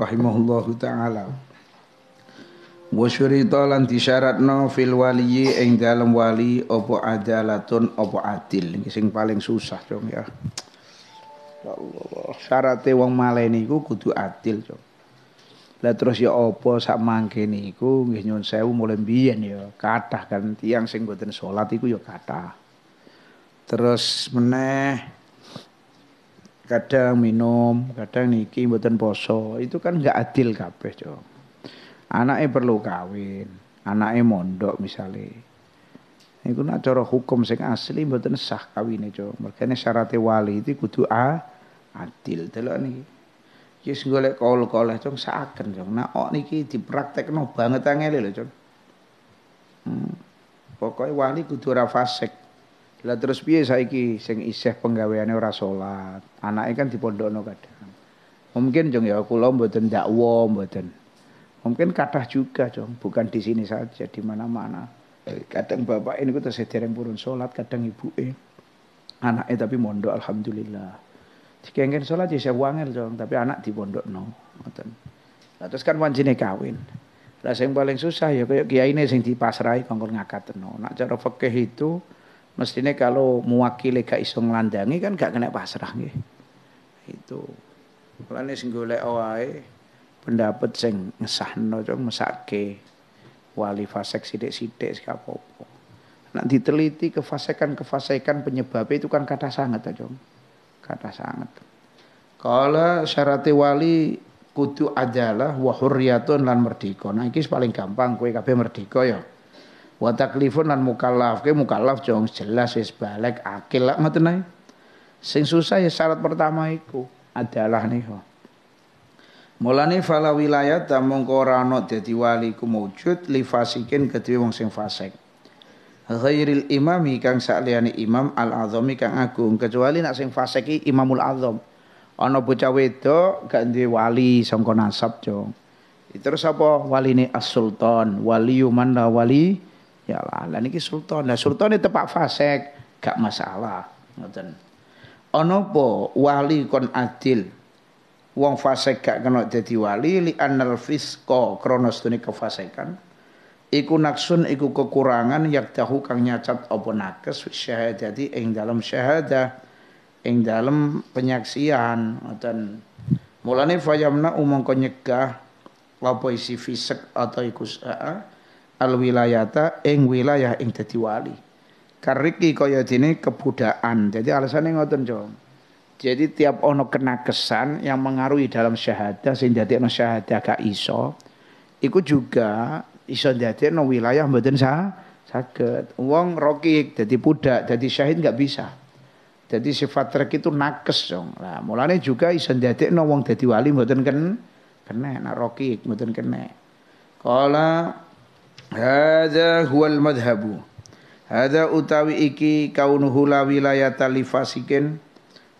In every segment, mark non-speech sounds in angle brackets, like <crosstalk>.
rahimahullahu taala wa syurita lan no fil waliyi ing dalem wali apa adalatun apa adil sing paling susah dong ya Allah syarate wong maleni iku kudu adil dong lah terus ya opo sak mangke niku nggih nyun sewu mulai mbiyen ya kathah kan tiyang sing boten salat iku ya kathah terus meneh kadang minum, kadang niki mboten poso. Itu kan nggak adil kabeh, Cok. Anake perlu kawin, anake mondok misalnya. Iku nak cara hukum sing asli mboten sah kawine, Cok. Mergane syaratnya wali itu kudu a adil. Delok niki. Yes golek kaul-kauleh cung saken cung. Nah ok niki dipraktekno banget angel e lho cung. Hmm. Pokoke wali kudu ora fasik. Lah terus piye saiki sing isih penggaweane ora salat. Anake kan dipondokno kadang. Mungkin jong ya kula mboten dakwa mboten. Mungkin kathah juga jong, bukan di sini saja di mana-mana. Eh, kadang bapak ini kita sedereng purun salat, kadang ibu anak Anake tapi mondok alhamdulillah. Dikengken salat ya saya wangel jong, tapi anak dipondokno ngoten. Lah terus kan wanjine kawin. Lah sing paling susah ya kayak kiyaine sing dipasrahi ngakat no Nak cara fikih itu mestinya kalau mewakili gak iso ngelandangi kan gak kena pasrah nggih. Itu. Mulane sing golek wae pendapat sing ngesahno cung mesake wali fasek sidik-sidik teliti Nak diteliti kefasekan-kefasekan penyebabnya itu kan kata sangat aja. Kata sangat. Kalau syaratnya wali kudu adalah wa lan merdiko. Nah ini paling gampang kue kape merdiko ya wa taklifun lan mukallaf ke mukallaf jong jelas wis balek akil lak ngoten ae sing susah ya syarat pertama iku adalah niku mulane fala wilayah ta mongko ora ana dadi wali ku mujud li fasikin kedue wong sing fasik ghairil imam kang sakliyane imam al azami kang agung kecuali nak sing fasik iki imamul azam ana bocah wedok gak duwe wali sangko nasab jong terus apa waline as-sultan waliyu man la wali Ya lah, lah niki sultan. sultan sultane tepak fasek, gak masalah. Ngoten. Ana apa wali kon adil? Wong fasek gak kena dadi wali li anal fisko krana sedune kefasekan. Iku naksun iku kekurangan tahu kang nyacat apa nakes syahadati ing dalam syahada, ing dalam penyaksian ngoten. Mulane fayamna umong nyegah apa isi fisik atau ikus sa'a al wilayata ing wilayah ing dadi wali. Kariki kaya dene kebudaan. Jadi alasane ngoten, Jong. Jadi tiap ono kena kesan yang mengaruhi dalam syahadah sing dadi ono syahadah gak iso, iku juga iso dadi ono wilayah mboten sah sakit. Wong rokik jadi budak, jadi syahid gak bisa. Jadi sifat trek itu nakes dong. Lah mulane juga iso ndadekno wong dadi wali mboten ken kena nak rokik mboten kena. Kala Hada huwal madhabu. Hada utawi iki kaunuhu la wilayah talifasikin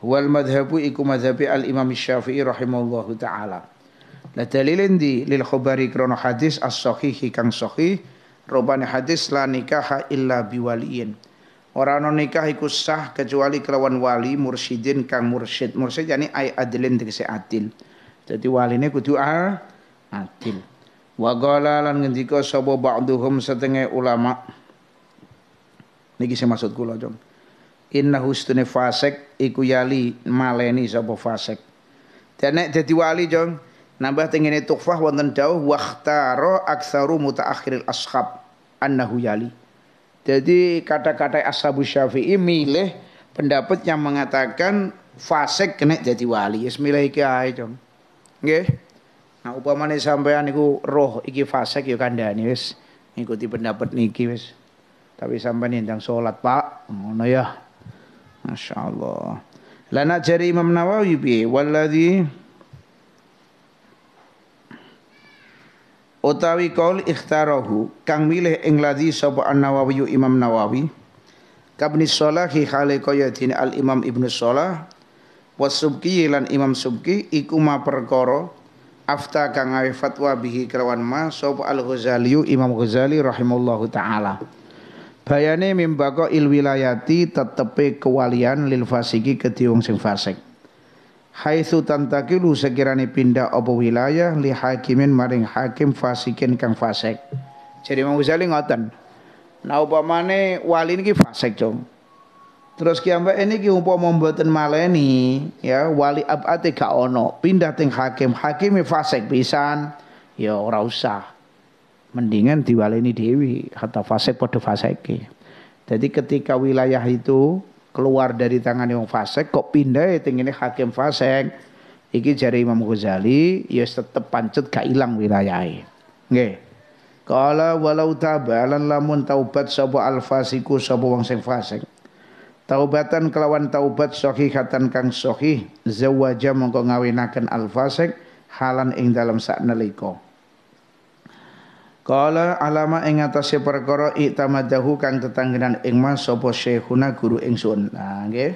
Huwal madhabu iku madhabi al Imam Syafi'i rahimallahu taala. La dalilin di lil khubari krono hadis as-sahihi kang sahih Robani hadis la nikaha illa biwaliin. Orang non nikah iku sah kecuali kelawan wali mursidin kang mursid mursid yani ay adilin tegese adil. Jadi ini kudu adil. Wa qala lan ngendika sapa ba'dhum setengah ulama. Niki sing maksud kula, Jong. Inna hustune fasik iku yali maleni sapa fasik. Dan nek dadi wali, Jong, nambah tengene tukfah wonten dawuh waqtaro aksaru mutaakhiril ashab annahu yali. Jadi kata-kata ashabu syafi'i milih pendapat yang mengatakan fasik kena jadi wali. Bismillahirrahmanirrahim. Nggih. Okay? Nah, upamane sampean niku roh iki fasik ya kandhani wis ngikuti pendapat niki wis. Tapi sampean ndang salat, Pak. Ngono ya. Masya Allah. Lana jari Imam Nawawi bi Walladzi utawi kaul ikhtarahu kang milih ing ladzi sapa An-Nawawi Imam Nawawi kabni Shalahi hale kaya Al Imam Ibnu Shalah wasubki lan Imam Subki iku ma perkara afta kang ngawe fatwa bihi kelawan ma sop al Ghazali Imam Ghazali rahimallahu taala bayane mimbako il wilayati tetepe kewalian lil fasiki ketiung sing fasik haitsu tantakilu sekirane pindah apa wilayah li hakimin maring hakim fasikin kang fasik jadi Imam Ghazali ngoten nah upamane wali ini fasik cung Terus kiambak ini ki umpo membuatin maleni ya wali abate gak ono pindah teng hakim hakim fasek pisan ya ora usah mendingan diwaleni dewi kata fasik pada ki. Jadi ketika wilayah itu keluar dari tangan yang fasek kok pindah ya ini hakim fasek iki jari Imam Ghazali ya tetep pancet gak ilang wilayah ini. kalau walau tabalan lamun taubat sabo al fasiku sabo wang sing fasek Taubatan kelawan taubat sohihatan kang sohih zawaja mongko ngawinaken al halan ing dalam neliko. Kala alama ing atase perkara itamadahu kang tetanggenan ing mas sapa syekhuna guru ingsun. Nah nggih.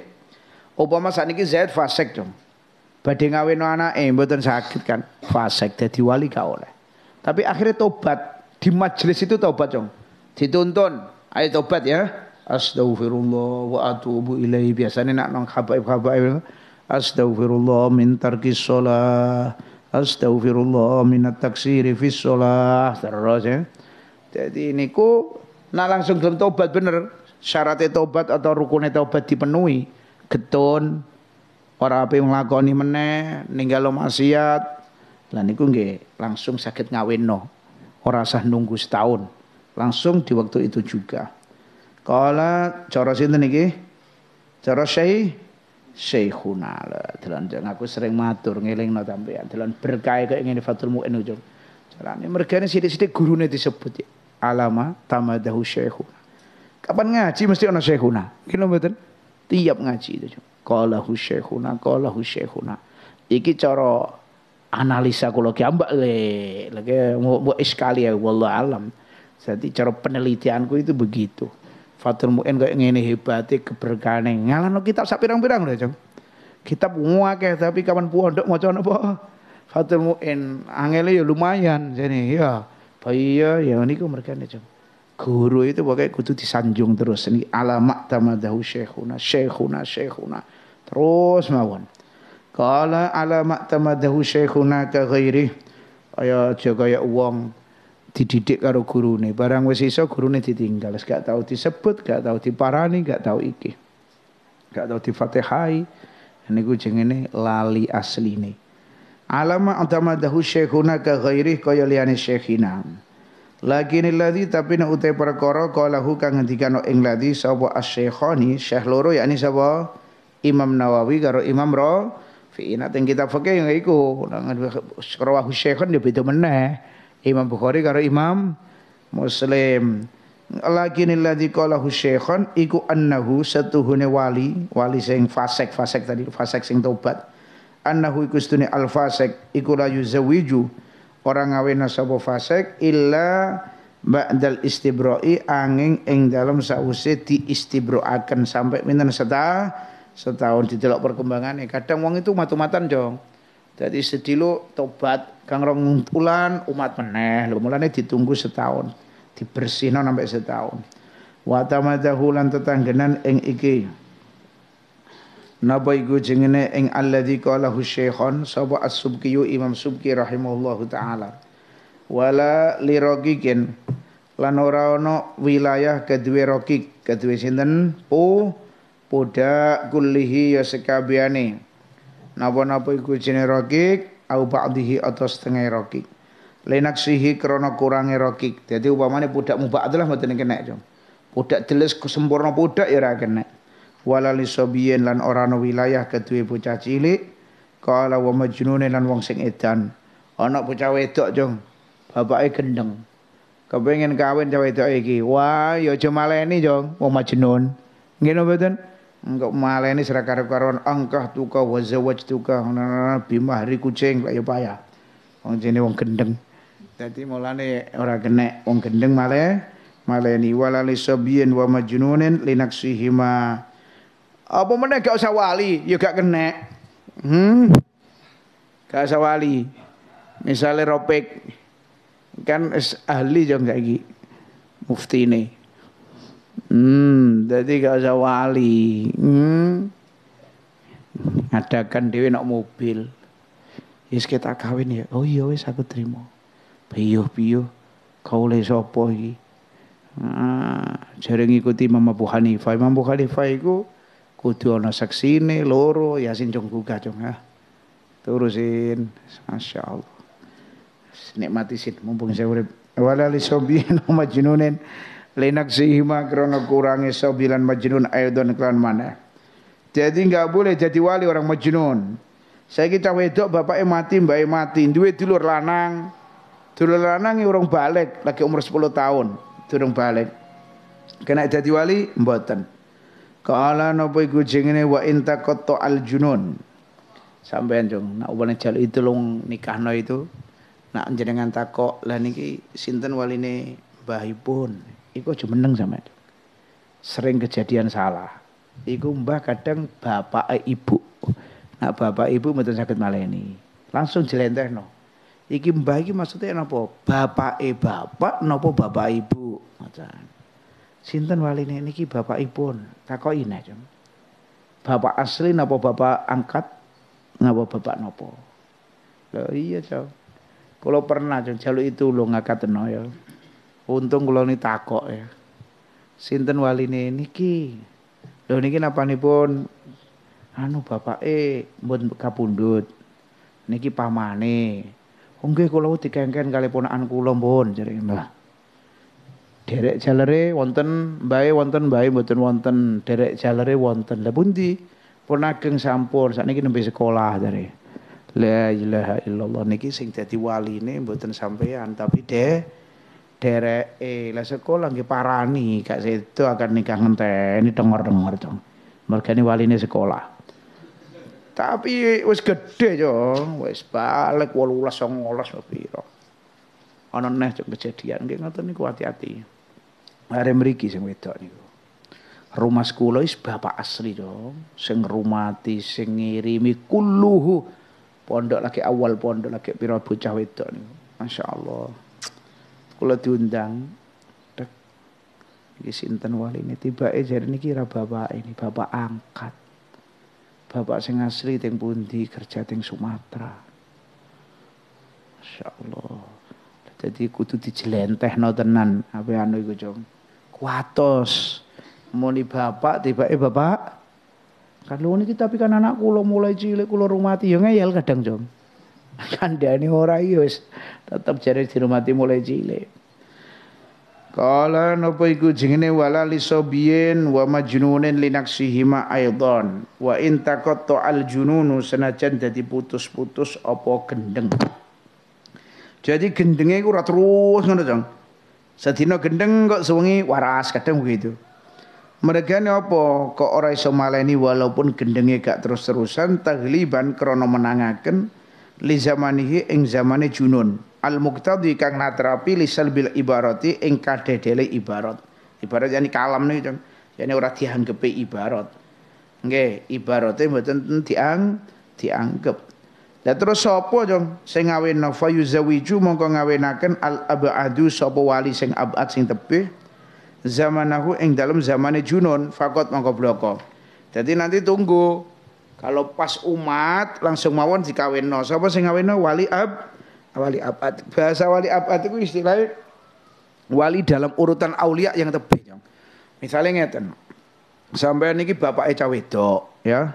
Upama sakniki Zaid fasik to. Badhe ngawino anake mboten sakit kan. Fasik dadi wali gak oleh. Tapi akhirnya taubat di majelis itu taubat Jong. Dituntun, ayo taubat ya astaghfirullah wa atubu ilaih biasanya nak nong habaib-habaib astaghfirullah min tarkis sholah astaghfirullah min at-taksiri fis sholah terus ya jadi ini ku nak langsung gelem tobat bener syaratnya tobat atau rukunnya tobat dipenuhi getun orang api melakoni meneh ninggalo maksiat lan iku nggih langsung sakit ngaweno ora sah nunggu setahun langsung di waktu itu juga Kala cara sinten niki? Cara syai Syekhuna dalan aku sering matur ngelingno sampean dalan berkah kaya ngene Fatul Muin ujung. Carane mergane sithik-sithik gurune disebut ya. alama tamadahu syekhuna. Kapan ngaji mesti ana syekhuna. Kene mboten? Tiap ngaji itu. Kala hu syekhuna, kala hu syekhuna. Iki coro analisa kula ki ambak le lek mbok sekali ya wallah alam. Jadi cara penelitianku itu begitu. Fatul Muin kayak ngene hebate keberkahane. Ngalano kitab sak pirang-pirang lho, Jeng. Kitab ngakeh tapi kapan pondok maca napa? Fatul Muin angele ya lumayan jane ya. Bayi ya niku merkane, Jeng. Guru itu pokoknya kudu disanjung terus. Ini alamat tamadahu syekhuna, syekhuna, syekhuna. Terus mawon. Kala alamat tamadahu syekhuna ka ghairi. Ayo jaga ya wong dididik karo nih Barang wis iso nih ditinggal, gak tahu disebut, gak tahu diparani, gak tahu iki. Gak tahu difatihai. kucing jengene lali nih Alama atamadahu syekhuna ka ghairih kaya liyane syekhina. Lakin ladi tapi na utai perkara koro kang ngendikano ing ladhi sapa asy-syekhani, syekh loro yakni sapa Imam Nawawi karo Imam Rafi'i. Nek kitab fikih ya iku, rawahu syekhon ya beda meneh. Imam Bukhari karo Imam Muslim. Lakinil di kolahu syekhon iku annahu setuhune wali, wali sing fasek, fasek tadi, fasek sing tobat. Annahu iku setuhune al fasek iku layu zawiju. orang ngawin nasabu fasek illa ba'dal istibroi angin ing dalam di istibroakan sampai minten seta setahun didelok perkembangannya. Kadang wong itu matu-matan, Jong. Jadi sedilo tobat kang rong bulan umat meneh. Lho mulane ditunggu setahun, dibersihno sampai setahun. Wa tamadahu lan tetanggenan ing iki. Napa iku jengene ing alladzi qalahu syekhon sapa as-subkiyu Imam Subki rahimahullahu taala. Wala lirogikin lan ora ana wilayah kedue rokik kedue sinten pu poda kullihi ya sekabiane. napa-napa iku jene rokik au ba'dihi atau setengah rokik lenak sihi krono kurangi rokik jadi upamanya budak mubak itulah mati ini kena budak jelas sempurna budak ya kena walali sobiyen lan orano wilayah ketui bocah cilik kala wa majnunin lan wong sing edan anak bocah wedok jom bapaknya gendeng kepengen kawin cawe wedok iki wah ya cuma leni jong wong majnun ngene betul engkau maleni serakar karuan angkah tuka wazawaj tuka nah, nah, nah, bimahri kucing lah ya ya. wong jenis wong gendeng dadi mulane orang genek wong gendeng male maleni walali sabian wa majnunin linaksihima apa mana gak usah wali ya gak genek. hmm gak usah wali misalnya ropek kan ahli gak saiki mufti nih. Hmm, jadi gak usah wali. Hmm. Adakan dewi nak mobil. Yes ya, kita kawin ya. Oh iya wes aku terima. piyo piyo, kau le sapa iki? Ah, jare ngikuti Imam Abu Hanifah. Imam Abu Hanifah iku kudu ana saksine loro Yasin cung gacong cung ha. Ah. Terusin. Masya Allah. Nikmati sin mumpung saya urip. Wala lisobihin majnunin. Lenak sihima krono kurangi sobilan majnun ayudon klan mana. Jadi enggak boleh jadi wali orang majnun. Saya kita wedok bapaknya mati, mbaknya mati, dua dulur lanang. Dulur lanang orang balik lagi umur 10 tahun, durung balik. Kena jadi wali mboten. Kala nopo iku jengene wa inta koto al junun. Sampai jong, nak wene jalu itu long nikahno itu. Nak jenengan takok, lah niki sinten bahipun. pun. Iku aja meneng sama itu. Sering kejadian salah. Iku mbah kadang bapak ibu. Nak bapak ibu mboten sakit maleni. Langsung no. Iki mbah iki maksudnya napa? e bapak napa bapak ibu? Macan. Sinten waline niki bapak ibu ibun? Takoki nek. Bapak asli napa bapak angkat? Napa bapak napa? Loh iya, Cok. Kalau pernah jaluk itu lo no ya. Untung kula ni takok ya. Sinten waline niki? Lho niki napa napanipun anu bapake mbun kapundhut. Niki pamane. Oh nggih kula dikengken kali ponakan kula mbun jare Mbah. Derek jalere wonten bayi wonten bayi mboten wonten derek jalere wonten. Lah pundi? sampur, sampur sakniki nembe sekolah jare. La ilaha illallah niki sing dadi waline mboten sampean tapi de eh lah sekolah nggih parani gak sedo akan nikah ngenteni dengar denger to. wali waline sekolah. Tapi wis gede yo, wis balik 18 19 piro. Ana neh kejadian nggih ngoten niku hati-hati. Are mriki sing wedok niku. Rumah sekolah is bapak asli dong. Sing rumati, sing ngirimi kulluhu. Pondok lagi awal pondok lagi pira bocah wedok niku. Masya Allah. Kalau diundang tek iki sinten tiba eh jadi ini kira bapak ini bapak angkat bapak sing asli teng pundi kerja teng Sumatera Masya Allah jadi kudu dijelenteh no tenan apa anu iku jong kuatos muni bapak eh bapak kan lu ini tapi kan anak kula mulai cilik lo rumati ya ngeyel kadang jong <laughs> kandhani ora ya wis tetep jare dirumati mulai cilik Kala nopo iku jenenge wala lisobiyen wa majnunin linaksihima aidon wa intaqatta al jununu senajan dadi putus-putus apa gendeng. Jadi gendenge iku ora terus ngono dong. Sedina gendeng kok sewengi waras kadang begitu. Mereka ini apa? Kok ora iso maleni walaupun gendengnya gak terus-terusan tagliban krana menangaken li zamanihi ing zamane junun al muqtadi kang natrapi li salbil ibarati ing kadhedhele ibarat ibarat yani kalam niku yani ora kepe ibarat nggih ibarate mboten diang dianggep Lah terus sapa jong sing ngawinna fayuzawiju mongko ngawinaken al abadu sapa wali sing abad sing tepi zamanahu ing dalam zamane junun fakot mongko bloko. Jadi nanti tunggu kalau pas umat langsung mawon Kaweno, siapa sing no wali ab wali abad. Bahasa wali abad itu istilah wali dalam urutan aulia yang tebih. Misalnya ngeten. Sampean niki bapak Eca wedok ya.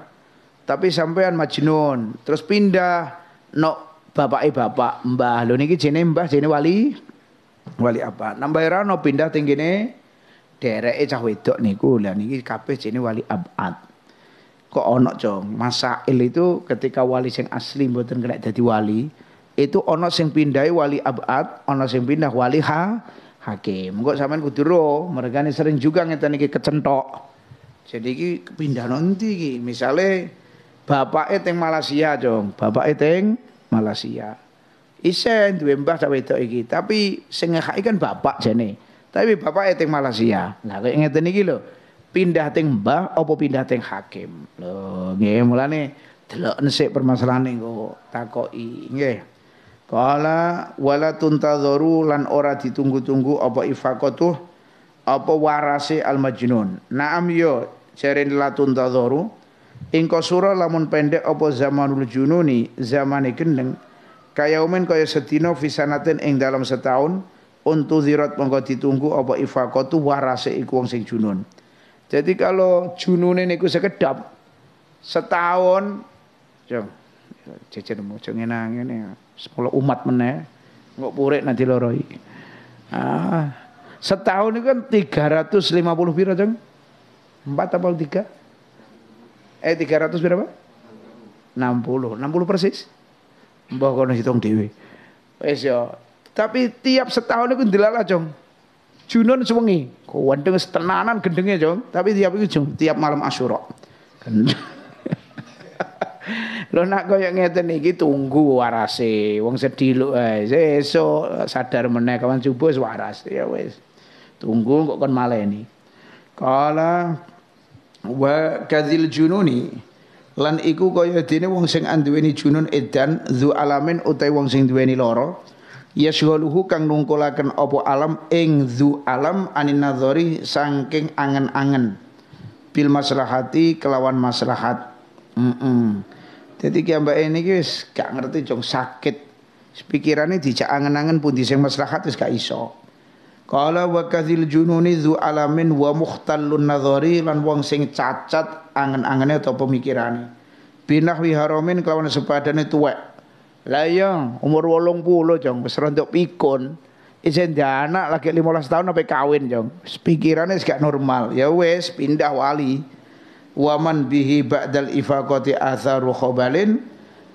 Tapi sampean majnun, terus pindah no bapak E bapak mbah. lo niki jene mbah jene wali wali apa? Nambah rano pindah tinggi tinggine dereke eca wedok niku. Lah niki kape jene wali abad kok onok cong masail itu ketika wali sing asli mboten kena jadi wali itu ono sing pindai wali abad ono sing pindah wali ha hakim kok sampean kudu mereka ini sering juga ngeten iki kecentok jadi iki pindah nanti iki misale bapak teng Malaysia cong bapak teng Malaysia isen duwe mbah sak wedok iki tapi sing kan bapak jene tapi bapak eteng Malaysia lah kok ngeten iki lho pindah teng mbah apa pindah teng hakim lho nggih mulane delok nesik permasalahane kok takoki nggih kala wala tuntadzuru lan ora ditunggu-tunggu apa ifaqatu apa warase al majnun naam yo jare la tuntadzuru ing sura lamun pendek apa zamanul jununi zamane gendeng kayaumen kaya sedina fisanaten ing dalam setahun untu zirat monggo ditunggu apa ifaqatu warase iku wong sing junun jadi kalau junune niku sekedap setahun cecer mau mojo ngenang ya. sekolah umat meneh nggak purik nanti loroi. Ah, setahun itu kan 350 pira jeng? Empat apa tiga? Eh 300 berapa? 60. 60 persis. Mbah kono hitung Dewi. Esyo, Tapi tiap setahun itu dilalah, Junun sewengi. Kuwendeng setenanan gendengnya, Jong. Tapi tiap itu, tiap malam Asyura. Lo <laughs> nak yang ngeten iki tunggu warase. Wong sediluk ae. Sesuk sadar meneh kawan subuh waras. Ya wes Tunggu kok kon maleni. Kala wa kadzil jununi lan iku kaya dene wong sing anduweni junun edan zu alamin utawi wong sing duweni lara yasghaluhu kang nungkolakan apa alam ing zu alam anin nadzari saking angen-angen bil maslahati kelawan maslahat mm -mm. jadi mbak ini guys gak ngerti jong sakit pikirannya dijak angen-angen pun di sing maslahat wis gak iso Kala wa kathil jununi zu alamin wa muhtallun nadhari lan wong sing cacat angen-angene atau pemikirane. Binah haramin kelawan sepadane tuwek lah iya, umur wolong puluh jong wis rontok pikun. izin dia anak lagi 15 tahun sampai kawin jong. Pikirannya gak normal. Ya wes pindah wali. Waman bihi ba'dal ifakoti atharu khobalin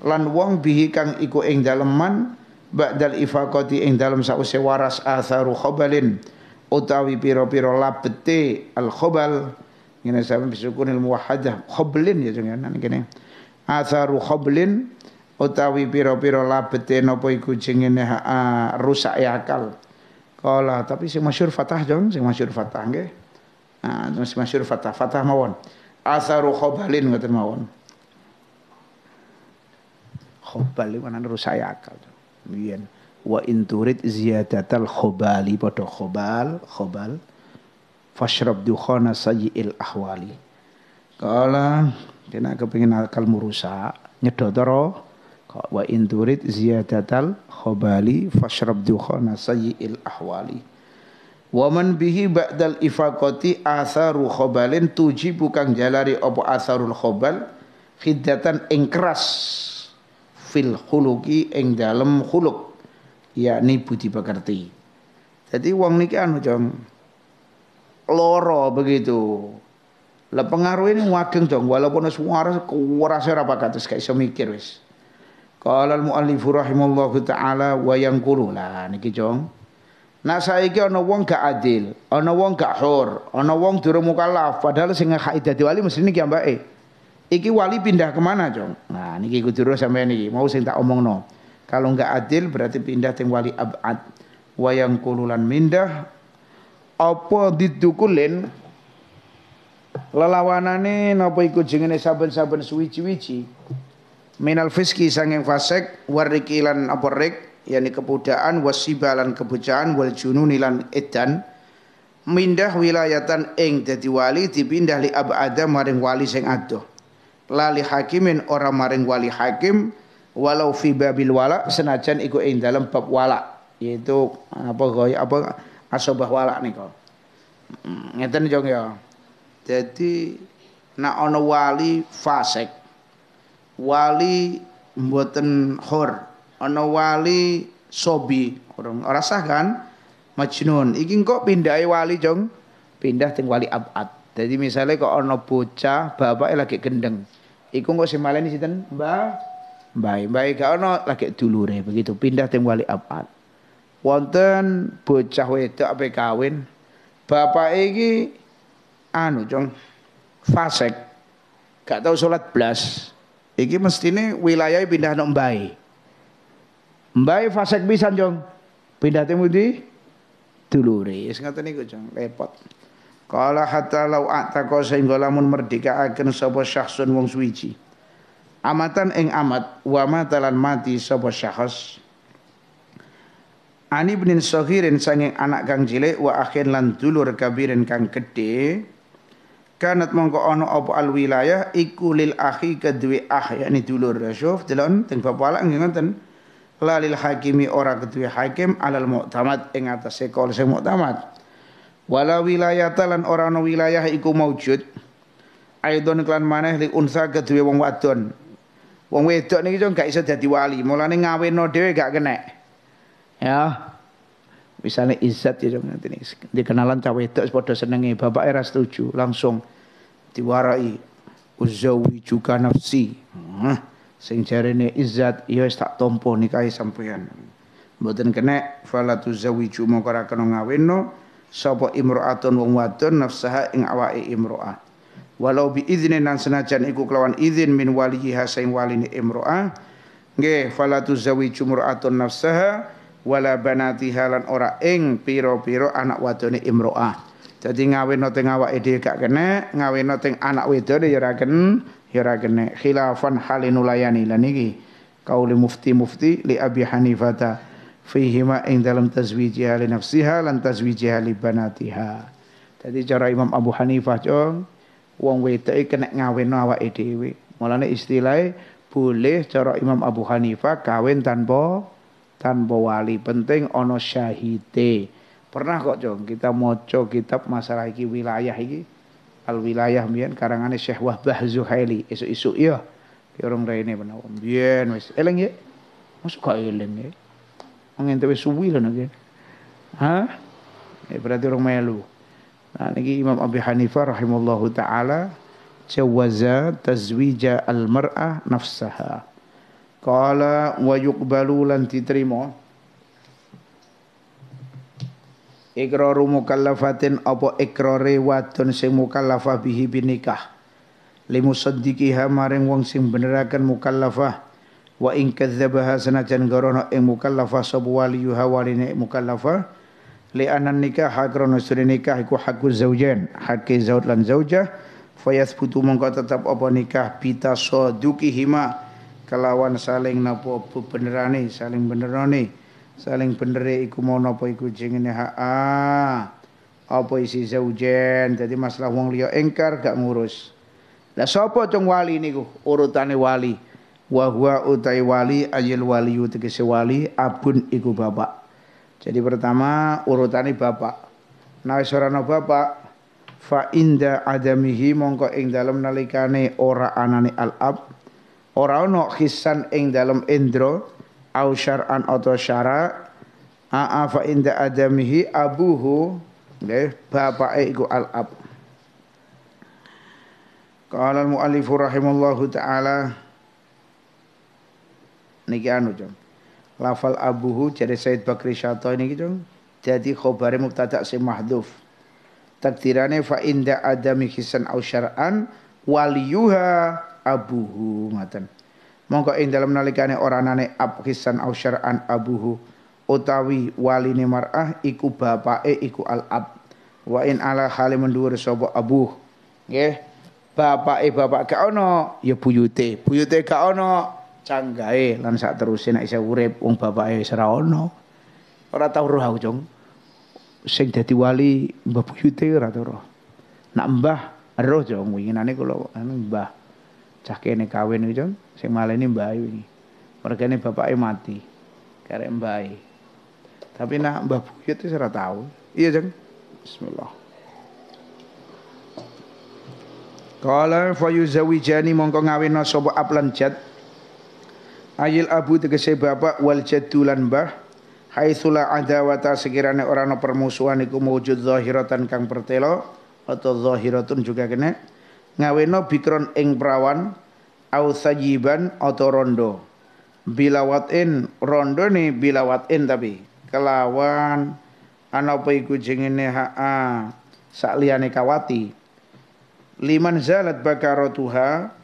lan wong bihi kang iku ing daleman ba'dal ifakoti ing dalem sause waras atharu khobalin utawi piro-piro labete al khobal ngene saya bersyukur ilmu wahadah khoblin ya jenengan ya, kene atharu khoblin utawi piro-piro labete nopo iku jengene rusak ya akal. Kala tapi sing masyhur Fatah jong, sing masyhur Fatah nggih. Nah, sing masyhur Fatah, Fatah mawon. Asaru khobalin ngoten mawon. Khobal iku ana rusak ya akal. Biyen wa inturid ziyadatal khobali padha khobal, khobal. Fashrab dukhana sayyi'il ahwali. Kala kena kepengin akalmu rusak, nyedotoro wa in turid ziyadatal khobali fashrab dukhana sayyi'il ahwali wa man bihi ba'dal ifaqati asaru khobalin tuji bukan jalari apa asarul khobal khiddatan ing keras fil khuluki ing dalem khuluk yakni budi pekerti jadi wong niki anu jam loro begitu lah pengaruh ini wageng dong walaupun suara kuwara ora pakatus gak iso mikir wis Qala al-muallif rahimallahu taala wa yanqulu lah niki jong. Nah saiki ana wong gak adil, ana wong gak hur, ana wong durung mukallaf padahal sing hak dadi wali mesti niki ambake. Iki wali pindah kemana jong? Nah niki kudu terus sampean niki mau sing tak no. Kalau nggak adil berarti pindah teng wali abad. Wayang kululan mindah apa didukulen lelawanane napa iku jenenge saben-saben suwi wici minal fiski sanging fasik warikilan apa rik kepudaan wasibalan kebujaan wal jununilan edan mindah wilayatan ing dadi wali dipindah li abada maring wali sing adoh lali hakimin ora maring wali hakim walau fi babil wala senajan iku ing dalam bab wala yaitu apa goy apa asobah wala nika hmm, ngeten jong ya jadi nak ono wali fasek wali mboten hor, ana wali sobi orang ora sah kan majnun iki kok pindah wali jong pindah teng wali abad jadi misalnya kok ana bocah bapak e lagi gendeng iku kok sing maleni sinten mbah mbah mbah gak ana lagi dulure begitu pindah teng wali abad wonten bocah wedok ape kawin bapak e iki anu jong fasek gak tahu sholat blas Iki mestine wilayah pindah nang Mbai. Mbai fasek bisa Jong. Pindah temu di dulure. ngata nih niku, Jong, repot. Qala hatta law ataka sehingga lamun merdekaaken sapa syahsun wong suici. Amatan ing amat wa matalan mati sapa syakhs. Ani bin Sohirin sanging anak kang cilik wa akhir lan dulur kabirin kang gedhe kanat mongko ono apa al wilayah iku lil akhi kedue ah yakni dulur syuf delon teng bapak nggih ngoten lalil hakimi ora kedue hakim alal mu'tamad ing atas kol sing mu'tamad wala wilayata talan ora ono wilayah iku maujud aidon klan maneh li unsa kedue wong wadon wong wedok niki yo gak iso dadi wali mulane ngaweno dhewe gak kenek ya Misalnya izat ya nanti nih, dikenalan cawe itu sepodo senengi, bapak era setuju, langsung diwarai. Uzawi juga nafsi. Nah, sing jarene Izzat, ya tak tompo nikahi sampean. Mboten kene, fala tuzawiju mongko ora kena sopo imro'atun wong wadon nafsaha ing awai imro'ah. Walau bi idzine nan senajan iku kelawan izin min waliha sing waline imro'ah. Nggih fala tuzawiju imro'atun nafsaha wala banati halan ora ing pira-pira anak wadone imroah. Jadi ngawin teng awake dhewe gak kene, ngawin teng anak wedone ya ora kena, ya ora Khilafan halinulayani lan iki kauli mufti-mufti li Abi Hanifata fihima ing dalam tazwijiha li nafsiha lan tazwijiha li banatiha. Jadi cara Imam Abu Hanifah jong wong wedok kena ngawin awake dhewe. Mulane istilah boleh cara Imam Abu Hanifah kawin tanpa kan pewali penting ono syahide pernah kok jong kita moco kitab masalah iki wilayah iki al wilayah mien karangane Syekh Wahbah Zuhaili isu isu iya ki orang rene bener mien wis eling ya masuk kau eling ya wong ente suwi lho nek ya? ha eh, ya, berarti orang melu nah niki Imam Abi Hanifah rahimallahu taala jawaza tazwija al mar'ah nafsaha Kala wa balulan lan diterima Ikraru mukallafatin apa ikrare wadon sing mukallafah bihi binikah limusaddiqiha maring wong sing beneraken mukallafah wa in kadzdzabaha sanajan garono ing mukallafah sabu waliyuha waline mukallafah li anan nikah hakrono suri nikah iku hakku zaujan hakke zaud lan zaujah fayathbutu mongko tetap apa nikah bita duki so kelawan saling napa benerane saling benerane saling benere iku mau napa iku jengene hak ah, apa isi zaujen Jadi masalah wong liya engkar gak ngurus lah sapa cung wali niku urutane wali wa huwa utai wali ayil wali, tegese wali abun iku bapak jadi pertama urutane bapak nah wis ora bapak fa inda adamihi mongko ing dalem nalikane ora anane al ab ora ono hisan ing dalam indro au syar'an atau syara aa fa inda adamihi abuhu nggih bapake iku al ab qala al muallif rahimallahu taala niki anu jom lafal abuhu jadi Said Bakri Syato ini gitu jadi khobari mubtada si mahdhuf takdirane fa inda adami hisan au syar'an waliyuha abuhu ngaten mongko ing dalem nalikane ora nane abhisan au syar'an abuhu utawi waline mar'ah iku bapake iku al ab wa in ala hale mendhuwur sapa abuh nggih bapake bapak gak ono ya buyute buyute gak ono canggae lan sak teruse nek isih urip wong bapake wis ora ono ora tau roh aku jong sing dadi wali mbah buyute ora tau roh nak mbah roh jong winginane kula anu, mbah cakek ini kawin iki, Jon. Sing ini Mbak mereka ini bapak ini mati. Karek Mbak Tapi nak Mbah Buyut itu ora tahu. Iya, Jon. Bismillah. Kala zawijani mongko ngawinna sapa aplan jad. Ayil abu tegese bapak wal bah, hai mbah. ada adawata sekiranya orang no permusuhan iku wujud zahiratan kang pertelo atau zahiratun juga kene ngaweno bikron ing perawan au sajiban atau rondo bilawatin rondo nih bilawatin tapi kelawan anapa iku jengene haa sak liyane kawati liman zalat tuha.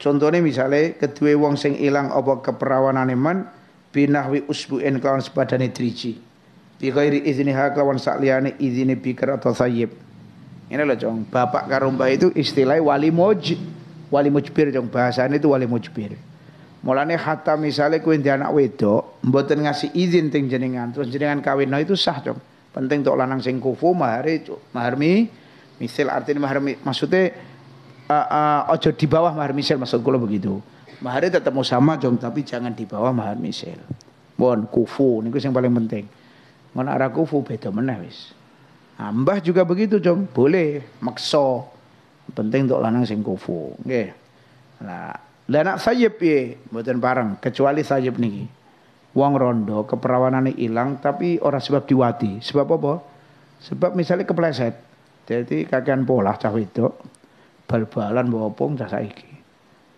contohnya misalnya kedua wong sing ilang apa keperawanane man binahwi usbu'in kelawan sepadane driji bi izini idzniha kelawan sakliane liyane idzine bikar atau sayyib ini loh jong, bapak karumba itu istilah wali moj, wali mujbir jong bahasanya itu wali mujbir. Mulane hatta misalnya kuwi di anak wedok, mboten ngasih izin ting jenengan, terus jenengan kawin nah itu sah jong. Penting untuk lanang sing kufu mahari maharmi misil artinya maharmi maksudnya uh, uh, ojo di bawah mahar misil maksud kula begitu. Mahari tetap mau sama jong tapi jangan di bawah mahar misil. Mohon kufu niku yang paling penting. mana arah kufu beda mana wis. Ambah ah, juga begitu, Jom. Boleh makso. Penting untuk lanang sing kufu. Nggih. Lah, lah nak sayep ye, Mboten bareng kecuali sayep niki. Wong rondo keperawanane ilang tapi ora sebab diwati. Sebab apa? Sebab misalnya kepleset. Jadi kakean pola cah itu bal-balan bawa pung, cah saiki.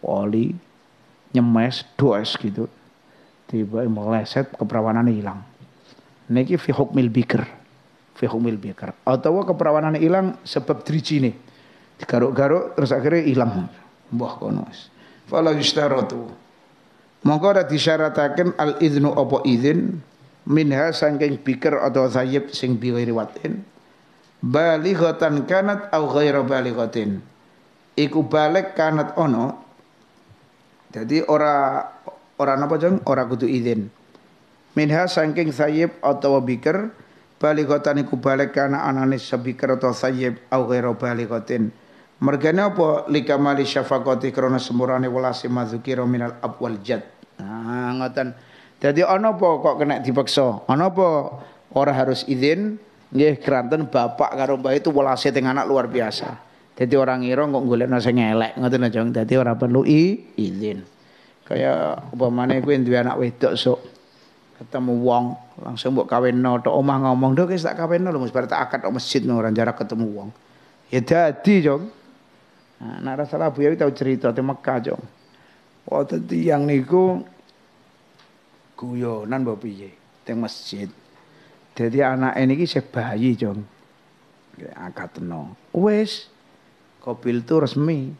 Poli nyemes dos gitu. Tiba meleset keperawanane hilang. Niki fi hukmil bikr fi humil bikar. Atau keperawanan hilang sebab ini Digaruk-garuk terus akhirnya hilang. Mbah kono wis. Fala yushtaratu. Mongko ora disyaratakan al iznu apa izin minha saking pikir atau sayib sing biwiri watin balighatan kanat au ghairu balighatin. Iku balik kanat ono. Jadi ora ora apa jeng ora kutu izin. Minha saking sayib atau biker balikotan iku balik kana anane sabi kerta sayyib au ghairu balighotin mergane apa likamali syafaqati krana semurane welase mazukira minal abwal jad nah ngoten dadi ana apa kok kena dipaksa ana apa ora harus izin nggih keranten bapak karo itu wala teng anak luar biasa Jadi orang ngira kok golekno sing elek ngoten aja jadi ora perlu izin kaya upamane kuwi duwe anak wedok sok ketemu wong langsung kawin no to omah ngomong dok wis tak no lho mesti tak akad no masjid no orang jarak ketemu wong ya jadi jong nah nek rasa labu ya tau cerita di Mekah jong waktu yang niku guyonan mbok piye teng masjid jadi anak ini isih bayi jong akad no wes kopil tu resmi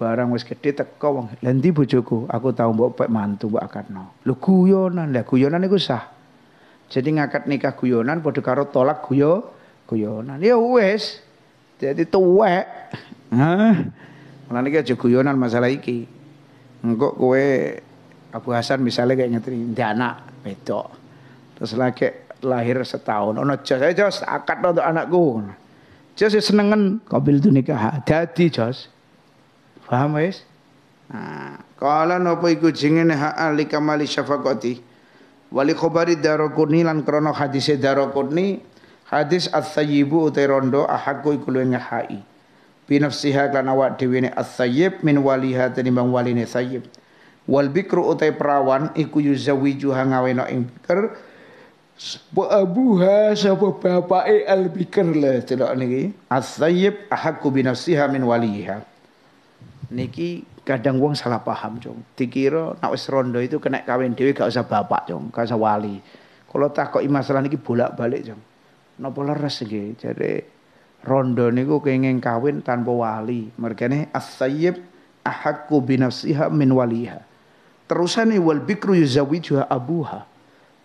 Barang wis gede teko wong. lha ndi bojoku? Aku tau mbok pek mantu mbok akarno. Lho guyonan. lha guyonan iku sah. Jadi ngakat nikah guyonan padha karo tolak guyo guyonan. Ya wis. Jadi tuwek. nah, malah iki aja guyonan masalah iki. Engko kowe Abu Hasan misalnya kayak ngerti di anak wedok. Terus lagi lahir setahun. Ono jos, eh, jos akad untuk anakku. Jos senengen kabil tu nikah. Dadi jos. Paham wis? Nah, kala nopo iku jengene hak ali kamali syafaqati. Wali khobari Daraqutni lan krono hadise Daraqutni hadis at-thayyibu utai rondo ahaku iku luwih ngahai. Binafsiha kan awak dhewe ne at-thayyib min waliha tinimbang waline thayyib. Wal bikru utai perawan iku yuzawiju hangaweno ing bikr Wa abuha sapa bapake al-bikr lah delok niki. As-sayyib ahakku binafsiha min waliha niki kadang wong salah paham cung dikira nak wis rondo itu kena kawin dewi gak usah bapak cung gak usah wali kalau tak kok masalah niki bolak-balik cung napa leres nggih jadi rondo niku kenging kawin tanpa wali mergane as-sayyib ahakku binafsiha min waliha Terusan terusane wal bikru yuzawijuha abuha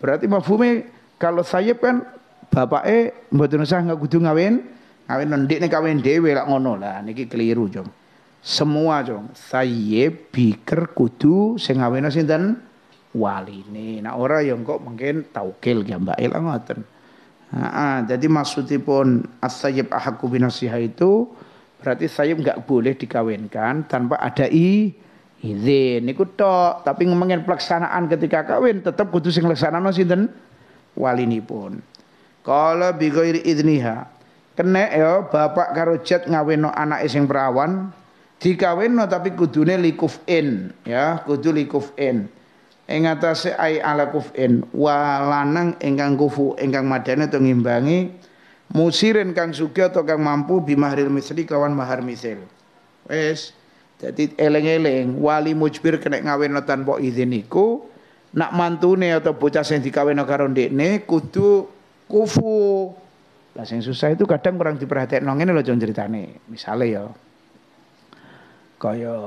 berarti mafhume kalau saya kan bapake mboten usah nggak kudu ngawin ngawin nendik nih kawin dewi lah ngono lah niki keliru cung semua jong sayyib biker kudu sing ngawena sinten waline nah ora yang kok mungkin taukil ya Mbak Ila ngoten nah, jadi maksudipun as-sayyib ahaku itu berarti sayyib enggak boleh dikawinkan tanpa ada i izin niku tok tapi ngomongin pelaksanaan ketika kawin tetap kudu sing laksanana sinten walinipun kalau bi ghairi idniha kene ya bapak karo jet ngaweno anak sing perawan no tapi kudune likufin ya kudu likufin ing atase ai ala kufin wa lanang ingkang kufu ingkang madane to ngimbangi musiren kang sugih atau kang mampu bimahril misri kawan mahar misil wes jadi eleng-eleng wali mujbir kena no tanpa izin iku nak mantune atau bocah sing no karo ndekne kudu kufu lah sing susah itu kadang kurang diperhatikan ngene lho ceritane misale yo ya kaya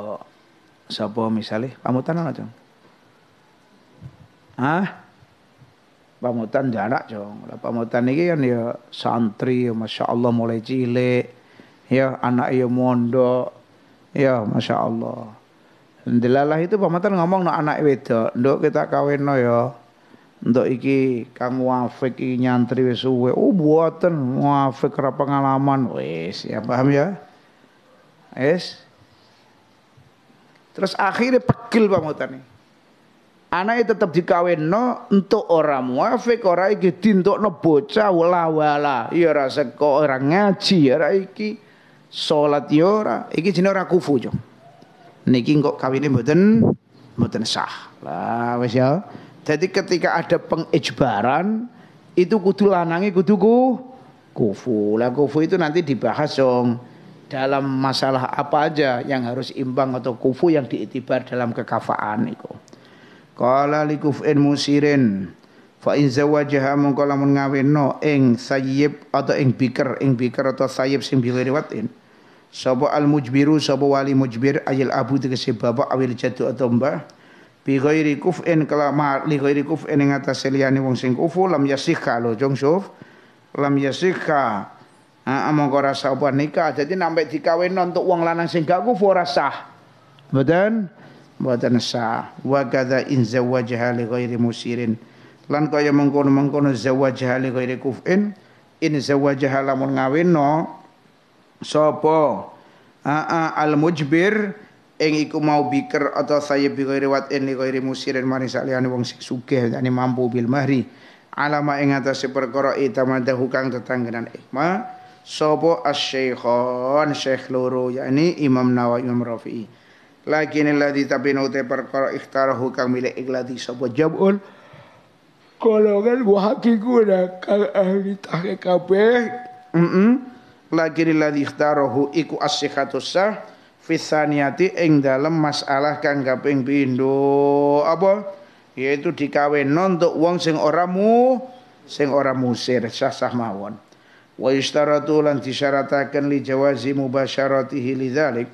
sapa misale pamutan ana, Jong? Hah? Pamutan jarak, Jong. Lah pamutan iki kan ya santri ya masya allah mulai cilik. Ya anak ya mondo Ya masya allah Delalah itu pamutan ngomong no anak wedok, nduk kita kawin no ya. Untuk iki kang wafik iki nyantri wis suwe. Oh buatan wafik rapa pengalaman. Wis, ya paham ya? es Terus akhirnya pegel pamutane. Anake tetep dikawinno entuk ora muafik, ora iki dintukno bocah wala-wala. Ya ora seko, ora ngaji, ya ora iki. Salat ya ora. Iki jenenge ora kufu, Jong. Niki kok kawine mboten mboten sah. Lah wis ya. Jadi ketika ada pengijbaran itu kudu lanangi kudu ku, kufu. Lah kufu itu nanti dibahas, Jong dalam masalah apa aja yang harus imbang atau kufu yang diitibar dalam kekafaan itu. Kala likufin musirin fa in zawajaha mongko lamun ngawinno ing sayyib atau ing biker ing biker atau sayyib sing biwiri Sapa al mujbiru sapa wali mujbir ayil abu tegese bapak awil jatu atau mbah bi ghairi kuf'in ma li ghairi kuf'in ing atas seliane wong sing kufu lam yasikha lo jongsof lam yasikha Heeh mau ora apa nikah. Jadi nampak dikawinno untuk uang lanang sing gak kufur ora sah. Mboten mboten sah. Wa kadza in zawajaha li ghairi musirin. Lan kaya mengkono-mengkono zawajaha li ghairi kufin in zawajaha lamun ngawinno sapa ah, ah, al mujbir ing iku mau biker atau saya bi ghairi watin li ghairi musirin mari saliyane wong sing sugih mampu bil mari. alama ing atase perkara itamadahu kang tetanggenan ikma sapa asyikhon syekh loro yakni Imam Nawawi Imam Rafi'i ini lagi tapi te perkara ikhtar kang milik iklati sapa jabul golongan dah kang ahli tahqiq kape. Lagi ini lagi ikhtar iku as sah fi ing dalam masalah kang kaping bindu apa yaitu dikawin untuk wong sing ora mu sing ora musir sah-sah mawon wa ishtaratu lan disyaratakan li jawazi mubasyaratihi lidzalik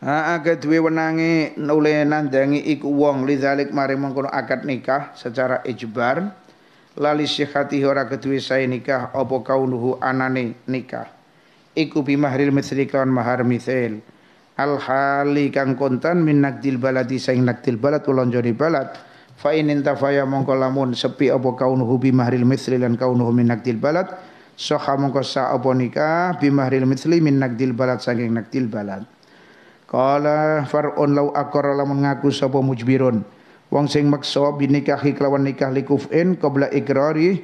Ha akad duwe wenangi nule nandangi iku wong lidzalik mari mengkono akad nikah secara ijbar lali sihati ora kedue sae nikah apa kaunuhu anane nikah iku bimahril mithli kelawan mahar mithil al hali kang kontan min nakdil baladi saing nakdil balad ulonjoni balad fa in intafaya mongko lamun sepi apa kaunuhu bi mahril mithli lan kaunuhu min nakdil balad soha mongko sa apa nikah bi mahril mithli min nakdil balad saking nakdil balad qala far'un law akara lamun ngaku sapa mujbirun wong sing maksa binikahi kelawan nikah likufin qabla ikrari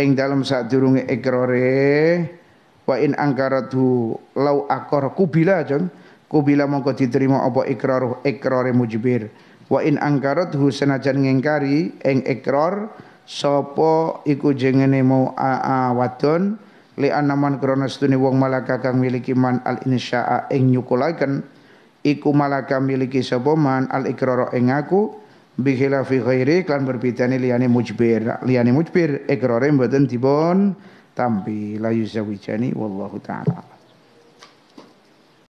ing dalam sadurunge ikrare wa in angkaratu law akor kubila jeng kubila mongko diterima apa ikraruh ikrare mujbir wa in angkarat hu senajan ngengkari eng ikrar sapa iku jengene mau aa wadon li anaman krana setune wong malaka kang miliki man al insyaa eng nyukulaken iku malaka miliki sapa man al ikrara ing aku bihila fi ghairi kan berbedane liyane mujbir liyane mujbir ikrare mboten dipun tampi la wallahu taala